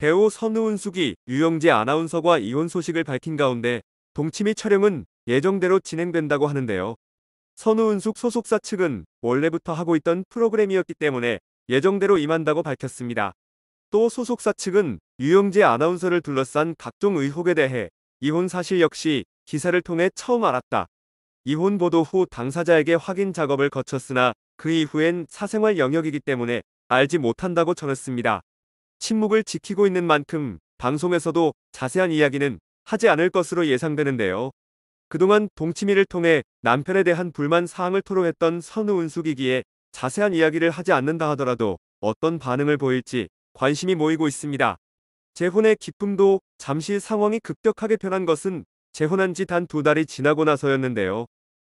배우 선우은숙이 유영재 아나운서와 이혼 소식을 밝힌 가운데 동치미 촬영은 예정대로 진행된다고 하는데요. 선우은숙 소속사 측은 원래부터 하고 있던 프로그램이었기 때문에 예정대로 임한다고 밝혔습니다. 또 소속사 측은 유영재 아나운서를 둘러싼 각종 의혹에 대해 이혼 사실 역시 기사를 통해 처음 알았다. 이혼 보도 후 당사자에게 확인 작업을 거쳤으나 그 이후엔 사생활 영역이기 때문에 알지 못한다고 전했습니다. 침묵을 지키고 있는 만큼 방송에서도 자세한 이야기는 하지 않을 것으로 예상되는데요. 그동안 동치미를 통해 남편에 대한 불만 사항을 토로했던 선우은숙이기에 자세한 이야기를 하지 않는다 하더라도 어떤 반응을 보일지 관심이 모이고 있습니다. 재혼의 기쁨도 잠시 상황이 급격하게 변한 것은 재혼한 지 단 두 달이 지나고 나서였는데요.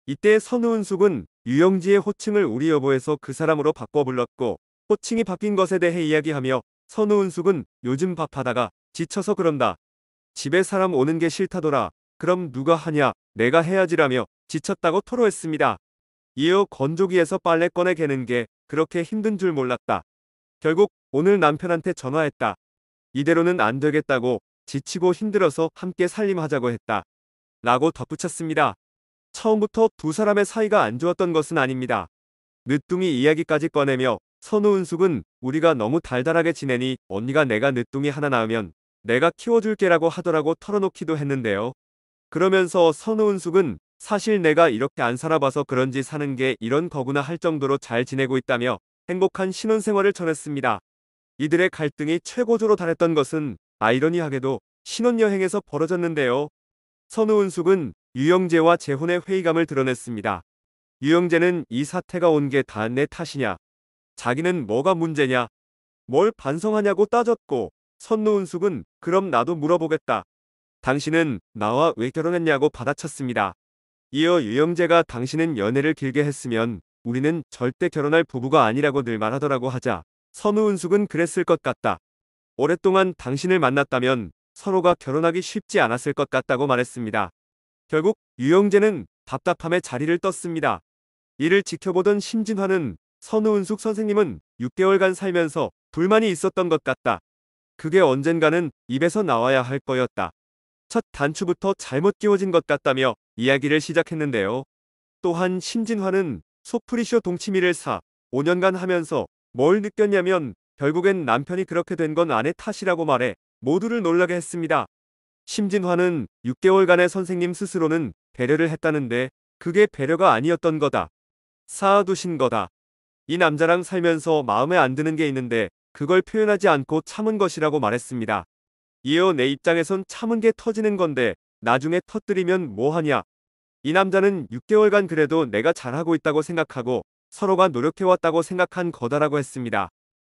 이때 선우은숙은 유영지의 호칭을 우리 여보에서 그 사람으로 바꿔 불렀고 호칭이 바뀐 것에 대해 이야기하며 선우은숙은 요즘 밥하다가 지쳐서 그런다. 집에 사람 오는 게 싫다더라. 그럼 누가 하냐? 내가 해야지라며 지쳤다고 토로했습니다. 이어 건조기에서 빨래 꺼내 개는 게 그렇게 힘든 줄 몰랐다. 결국 오늘 남편한테 전화했다. 이대로는 안 되겠다고 지치고 힘들어서 함께 살림하자고 했다. 라고 덧붙였습니다. 처음부터 두 사람의 사이가 안 좋았던 것은 아닙니다. 늦둥이 이야기까지 꺼내며 선우은숙은 우리가 너무 달달하게 지내니 언니가 내가 늦둥이 하나 낳으면 내가 키워줄게라고 하더라고 털어놓기도 했는데요. 그러면서 선우은숙은 사실 내가 이렇게 안 살아봐서 그런지 사는 게 이런 거구나 할 정도로 잘 지내고 있다며 행복한 신혼생활을 전했습니다. 이들의 갈등이 최고조로 달했던 것은 아이러니하게도 신혼여행에서 벌어졌는데요. 선우은숙은 유영재와 재혼의 회의감을 드러냈습니다. 유영재는 이 사태가 온 게 다 내 탓이냐 자기는 뭐가 문제냐? 뭘 반성하냐고 따졌고 선노은숙은 그럼 나도 물어보겠다. 당신은 나와 왜 결혼했냐고 받아쳤습니다. 이어 유영재가 당신은 연애를 길게 했으면 우리는 절대 결혼할 부부가 아니라고 늘 말하더라고 하자 선우은숙은 그랬을 것 같다. 오랫동안 당신을 만났다면 서로가 결혼하기 쉽지 않았을 것 같다고 말했습니다. 결국 유영재는 답답함에 자리를 떴습니다. 이를 지켜보던 심진화는 선우은숙 선생님은 6개월간 살면서 불만이 있었던 것 같다. 그게 언젠가는 입에서 나와야 할 거였다. 첫 단추부터 잘못 끼워진 것 같다며 이야기를 시작했는데요. 또한 심진화는 소프리쇼 동치미를 사 5년간 하면서 뭘 느꼈냐면 결국엔 남편이 그렇게 된 건 아내 탓이라고 말해 모두를 놀라게 했습니다. 심진화는 6개월간의 선생님 스스로는 배려를 했다는데 그게 배려가 아니었던 거다. 쌓아두신 거다. 이 남자랑 살면서 마음에 안 드는 게 있는데 그걸 표현하지 않고 참은 것이라고 말했습니다. 이어 내 입장에선 참은 게 터지는 건데 나중에 터뜨리면 뭐하냐. 이 남자는 6개월간 그래도 내가 잘하고 있다고 생각하고 서로가 노력해왔다고 생각한 거다라고 했습니다.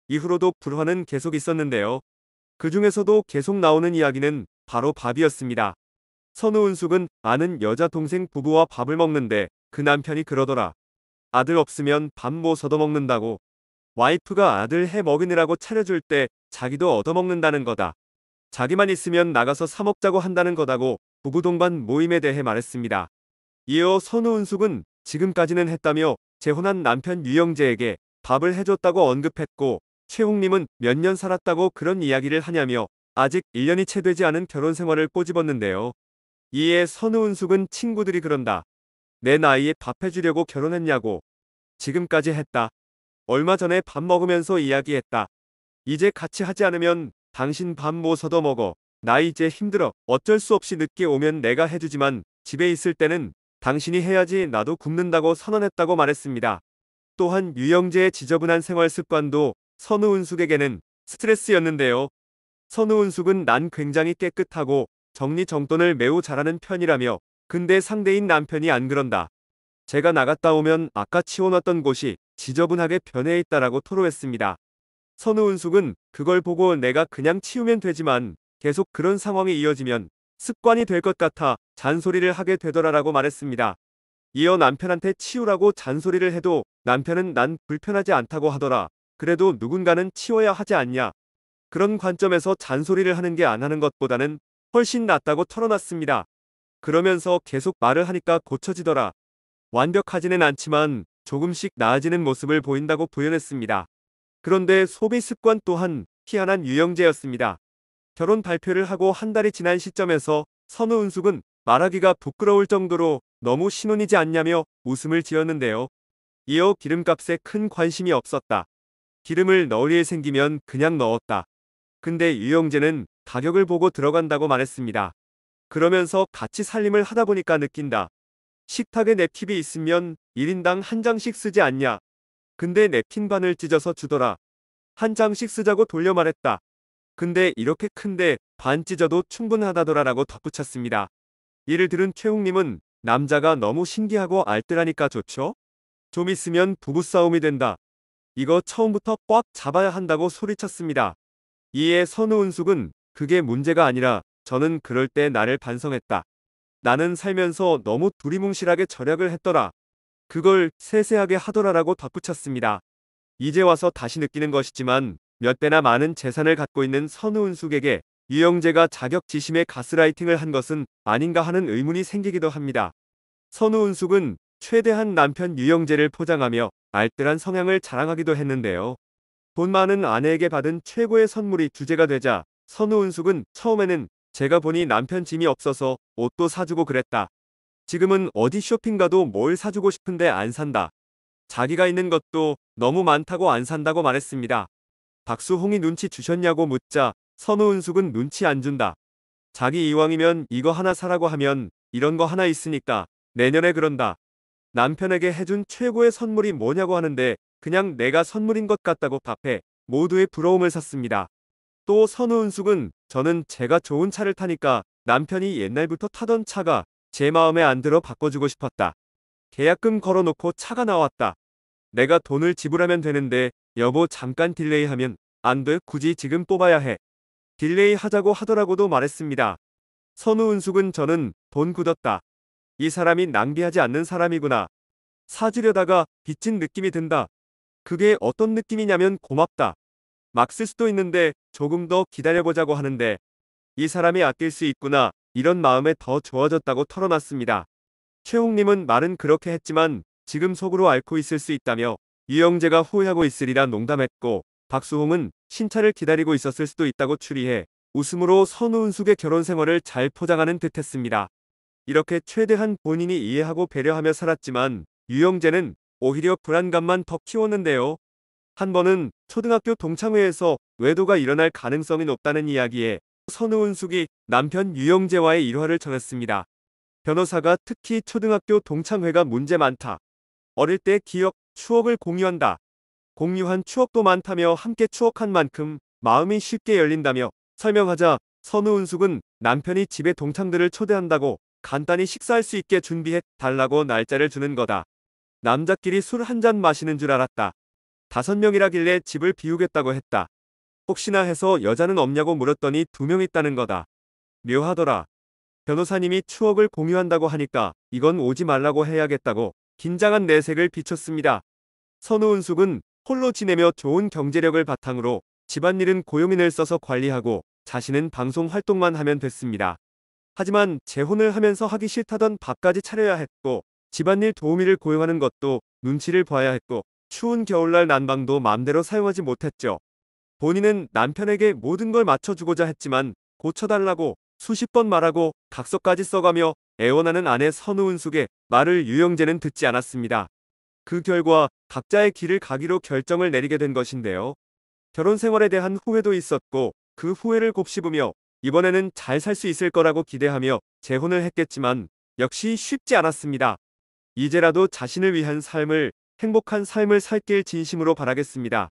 이후로도 불화는 계속 있었는데요. 그 중에서도 계속 나오는 이야기는 바로 밥이었습니다. 선우 은숙은 아는 여자 동생 부부와 밥을 먹는데 그 남편이 그러더라. 아들 없으면 밥뭐 얻어먹는다고. 와이프가 아들 해 먹으느라고 차려줄 때 자기도 얻어먹는다는 거다. 자기만 있으면 나가서 사먹자고 한다는 거다고 부부 동반 모임에 대해 말했습니다. 이어 선우은숙은 지금까지는 했다며 재혼한 남편 유영재에게 밥을 해줬다고 언급했고 최홍님은 몇 년 살았다고 그런 이야기를 하냐며 아직 1년이 채 되지 않은 결혼 생활을 꼬집었는데요. 이에 선우은숙은 친구들이 그런다. 내 나이에 밥해주려고 결혼했냐고. 지금까지 했다. 얼마 전에 밥 먹으면서 이야기했다. 이제 같이 하지 않으면 당신 밥모 뭐 서도 먹어. 나 이제 힘들어. 어쩔 수 없이 늦게 오면 내가 해주지만 집에 있을 때는 당신이 해야지 나도 굶는다고 선언했다고 말했습니다. 또한 유영재의 지저분한 생활 습관도 선우은숙에게는 스트레스였는데요. 선우은숙은 난 굉장히 깨끗하고 정리정돈을 매우 잘하는 편이라며 근데 상대인 남편이 안 그런다. 제가 나갔다 오면 아까 치워놨던 곳이 지저분하게 변해 있다라고 토로했습니다. 선우은숙은 그걸 보고 내가 그냥 치우면 되지만 계속 그런 상황이 이어지면 습관이 될 것 같아 잔소리를 하게 되더라라고 말했습니다. 이어 남편한테 치우라고 잔소리를 해도 남편은 난 불편하지 않다고 하더라. 그래도 누군가는 치워야 하지 않냐. 그런 관점에서 잔소리를 하는 게 안 하는 것보다는 훨씬 낫다고 털어놨습니다. 그러면서 계속 말을 하니까 고쳐지더라. 완벽하지는 않지만 조금씩 나아지는 모습을 보인다고 부연했습니다. 그런데 소비 습관 또한 희한한 유형제였습니다. 결혼 발표를 하고 한 달이 지난 시점에서 선우 은숙은 말하기가 부끄러울 정도로 너무 신혼이지 않냐며 웃음을 지었는데요. 이어 기름값에 큰 관심이 없었다. 기름을 넣을 생기면 그냥 넣었다. 근데 유영재는 가격을 보고 들어간다고 말했습니다. 그러면서 같이 살림을 하다 보니까 느낀다. 식탁에 냅팁이 있으면 1인당 한 장씩 쓰지 않냐. 근데 냅킨 반을 찢어서 주더라. 한 장씩 쓰자고 돌려 말했다. 근데 이렇게 큰데 반 찢어도 충분하다더라라고 덧붙였습니다. 이를 들은 최홍님은 남자가 너무 신기하고 알뜰하니까 좋죠? 좀 있으면 부부싸움이 된다. 이거 처음부터 꽉 잡아야 한다고 소리쳤습니다. 이에 선우은숙은 그게 문제가 아니라 저는 그럴 때 나를 반성했다. 나는 살면서 너무 두리뭉실하게 절약을 했더라. 그걸 세세하게 하더라라고 덧붙였습니다. 이제 와서 다시 느끼는 것이지만 몇 대나 많은 재산을 갖고 있는 선우은숙에게 유영재가 자격지심의 가스라이팅을 한 것은 아닌가 하는 의문이 생기기도 합니다. 선우은숙은 최대한 남편 유영재를 포장하며 알뜰한 성향을 자랑하기도 했는데요. 돈 많은 아내에게 받은 최고의 선물이 주제가 되자 선우은숙은 처음에는 제가 보니 남편 짐이 없어서 옷도 사주고 그랬다. 지금은 어디 쇼핑 가도 뭘 사주고 싶은데 안 산다. 자기가 있는 것도 너무 많다고 안 산다고 말했습니다. 박수홍이 눈치 주셨냐고 묻자 선우은숙은 눈치 안 준다. 자기 이왕이면 이거 하나 사라고 하면 이런 거 하나 있으니까 내년에 그런다. 남편에게 해준 최고의 선물이 뭐냐고 하는데 그냥 내가 선물인 것 같다고 답해 모두의 부러움을 샀습니다. 또 선우은숙은 저는 제가 좋은 차를 타니까 남편이 옛날부터 타던 차가 제 마음에 안 들어 바꿔주고 싶었다. 계약금 걸어놓고 차가 나왔다. 내가 돈을 지불하면 되는데 여보 잠깐 딜레이하면 안돼 굳이 지금 뽑아야 해. 딜레이 하자고 하더라고도 말했습니다. 선우은숙은 저는 돈 굳었다. 이 사람이 낭비하지 않는 사람이구나. 사주려다가 빚진 느낌이 든다. 그게 어떤 느낌이냐면 고맙다. 막쓸 수도 있는데 조금 더 기다려보자고 하는데 이 사람이 아낄 수 있구나 이런 마음에 더 좋아졌다고 털어놨습니다. 최홍님은 말은 그렇게 했지만 지금 속으로 앓고 있을 수 있다며 유영재가 후회하고 있으리라 농담했고 박수홍은 신차를 기다리고 있었을 수도 있다고 추리해 웃음으로 선우은숙의 결혼 생활을 잘 포장하는 듯했습니다. 이렇게 최대한 본인이 이해하고 배려하며 살았지만 유영재는 오히려 불안감만 더 키웠는데요. 한 번은 초등학교 동창회에서 외도가 일어날 가능성이 높다는 이야기에 선우은숙이 남편 유영재와의 일화를 전했습니다. 변호사가 특히 초등학교 동창회가 문제 많다. 어릴 때 기억, 추억을 공유한다. 공유한 추억도 많다며 함께 추억한 만큼 마음이 쉽게 열린다며 설명하자 선우은숙은 남편이 집에 동창들을 초대한다고 간단히 식사할 수 있게 준비해 달라고 날짜를 주는 거다. 남자끼리 술 한 잔 마시는 줄 알았다. 다섯 명이라길래 집을 비우겠다고 했다. 혹시나 해서 여자는 없냐고 물었더니 두 명 있다는 거다. 묘하더라. 변호사님이 추억을 공유한다고 하니까 이건 오지 말라고 해야겠다고 긴장한 내색을 비췄습니다. 선우은숙은 홀로 지내며 좋은 경제력을 바탕으로 집안일은 고용인을 써서 관리하고 자신은 방송 활동만 하면 됐습니다. 하지만 재혼을 하면서 하기 싫다던 밥까지 차려야 했고 집안일 도우미를 고용하는 것도 눈치를 봐야 했고 추운 겨울날 난방도 맘대로 사용하지 못했죠. 본인은 남편에게 모든 걸 맞춰주고자 했지만 고쳐달라고 수십 번 말하고 각서까지 써가며 애원하는 아내 선우은숙의 말을 유영재는 듣지 않았습니다. 그 결과 각자의 길을 가기로 결정을 내리게 된 것인데요. 결혼 생활에 대한 후회도 있었고 그 후회를 곱씹으며 이번에는 잘 살 수 있을 거라고 기대하며 재혼을 했겠지만 역시 쉽지 않았습니다. 이제라도 자신을 위한 삶을 행복한 삶을 살길 진심으로 바라겠습니다.